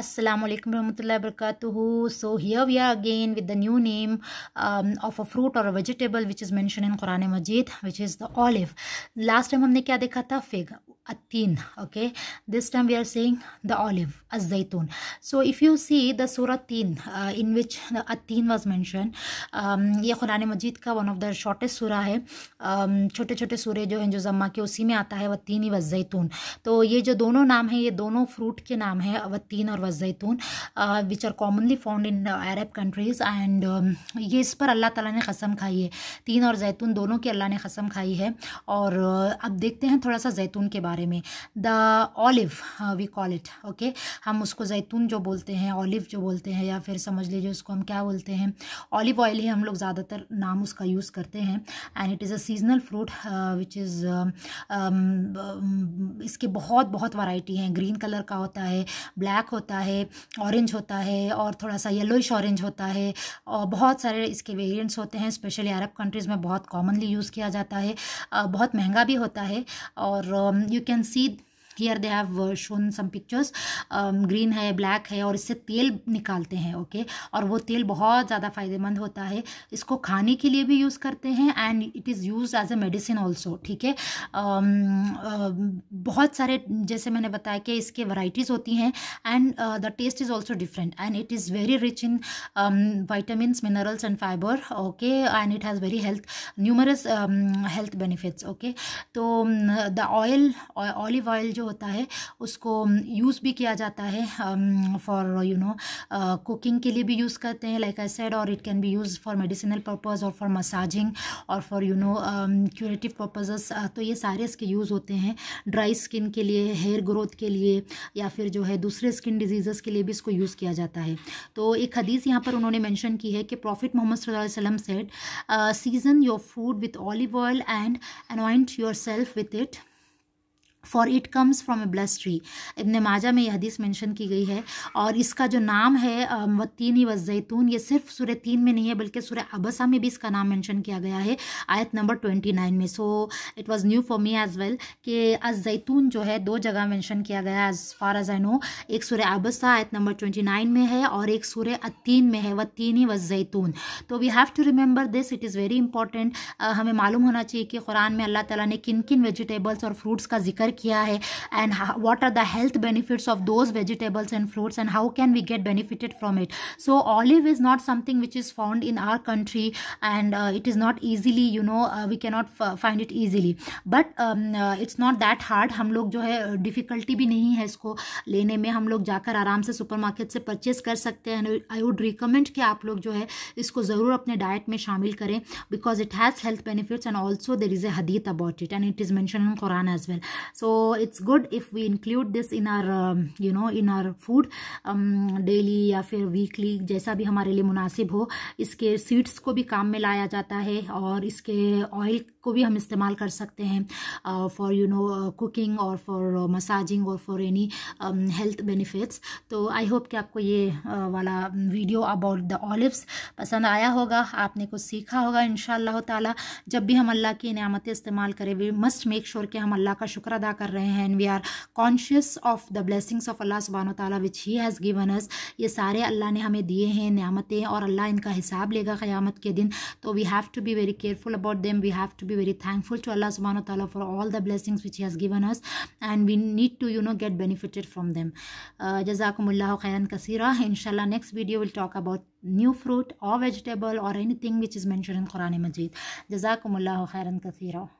असलम वरहत लबरक so here we are again with the new name of a fruit और a vegetable which is mention in Quran मजीद which is the olive last time हमने क्या देखा था fig atin okay this time we are saying the olive az-zaytun so if you see the surah tin uh, in which the atin ये कुरान मजीद का one of the shortest सूरा है छोटे छोटे सूर्य जो हैं जो जम्मा के उसी में आता है वतीन ही वज़ैतून तो ये जो दोनों नाम हैं ये दोनों फ्रूट के नाम हैं वतीन और वज़ैतून which are commonly found in Arab countries and ये इस पर अल्लाह तला ने कसम खाई है तीन और जैतून दोनों की अल्लाह ने कसम खाई है और uh, अब देखते हैं थोड़ा सा जैतून के बाद बारे में the olive we call it okay हम उसको जैतून जो बोलते हैं ऑलिव जो बोलते हैं या फिर समझ लीजिए उसको हम क्या बोलते हैं ऑलिव ऑयल ही हम लोग ज़्यादातर नाम उसका यूज़ करते हैं and it is a seasonal fruit which is इसके बहुत बहुत वैरायटी हैं ग्रीन कलर का होता है ब्लैक होता है ऑरेंज होता है और थोड़ा सा येलोइश ऑरेंज होता है और बहुत सारे इसके वेरियंट्स होते हैं स्पेशली अरब कंट्रीज़ में बहुत कॉमनली यूज़ किया जाता है बहुत महंगा भी होता है और you um, you can see here they have shown some pictures green है ब्लैक है और इससे तेल निकालते हैं ओके okay? और वो तेल बहुत ज़्यादा फायदेमंद होता है इसको खाने के लिए भी यूज़ करते हैं and it is use as a medicine also ठीक है um, um, बहुत सारे जैसे मैंने बताया कि इसके वराइटीज़ होती हैं and the taste is also different and it is very rich in vitamins minerals and fibre okay and it has very health numerous health benefits okay तो द ऑयल ऑलिव ऑयल जो होता है उसको use भी किया जाता है for you know cooking के लिए भी यूज़ करते हैं लाइक आई सेड और it can be use for medicinal purpose और फॉर मसाजिंग और for you know curative purposes तो ये सारे इसके यूज़ होते हैं ड्राई स्किन के लिए हेयर ग्रोथ के लिए या फिर जो है दूसरे स्किन डिजीज़ के लिए भी इसको यूज़ किया जाता है तो एक हदीस यहाँ पर उन्होंने मैंशन की है कि प्रॉफिट मोहम्मद सल्लम said season your food with olive oil and yourself with it for it comes from a blessed tree Ibn Majah में यह हदीस मैंशन की गई है और इसका जो नाम है वतीन व जैतून ये सिर्फ सुर तीन में नहीं है बल्कि सुर अबसा में भी इसका नाम मैंशन किया गया है आयत नंबर ट्वेंटी नाइन में so it was new for me as well कि अज जैतून जो है दो जगह मैंशन किया गया as far as I know एक सूर्य अबसा आयत नंबर ट्वेंटी नाइन में है और एक सुर अतीन में है वतीन व जैतून तो we have to remember this it is very important हमें मालूम होना चाहिए कि कुरान में अल्लाह तला ने किन किन वेजिटेबल्स और फ्रूट्स का जिक्र किया है and what are the health benefits of those vegetables and fruits and how can we get benefited from it so olive is not something which is found in our country and it is not easily you know we not find it easily but it's not that hard हम लोग जो है difficulty uh, भी नहीं है इसको लेने में हम लोग जाकर आराम से मार्केट से परचेज कर सकते हैं आई वुड रिकमेंड कि आप लोग जो है इसको ज़रूर अपने डाइट में शामिल करें because it has health benefits and also there is a हदीत about it and it is mention in Quran as well so so it's good if we include this in our um, you know in our food daily um, या फिर weekly जैसा भी हमारे लिए मुनासिब हो इसके सीड्स को भी काम में लाया जाता है और इसके ऑयल को भी हम इस्तेमाल कर सकते हैं फॉर यू नो कुकिंग और फॉर मसाजिंग और फॉर एनी हेल्थ बेनिफिट्स तो आई होप कि आपको ये uh, वाला वीडियो अबाउट द ऑलिवस पसंद आया होगा आपने कुछ सीखा होगा इन ताला जब भी हम अल्लाह की नियामतें इस्तेमाल करें वी मस्ट मेक श्योर कि हम अल्लाह का शुक्र अदा कर रहे हैं and we are conscious of the blessings of अल्लाह सुबहान तला विच ही हैज़ गिवन अस ये सारे अल्लाह ने हमें दिए हैं नियामतें और अल्लाह इनका हिसाब लेगा क़्यामत के दिन तो we have to be very careful about them we have to be very thankful to अल्लाह सुबहान तला for all the blessings which has given us and we need to you know get benefited from them जजाकमल्ला खैन कसीरा इनशाला next video will talk about new fruit और vegetable और anything which is mention in Quran मजीद जजाकमल्ला खैरन कसीरा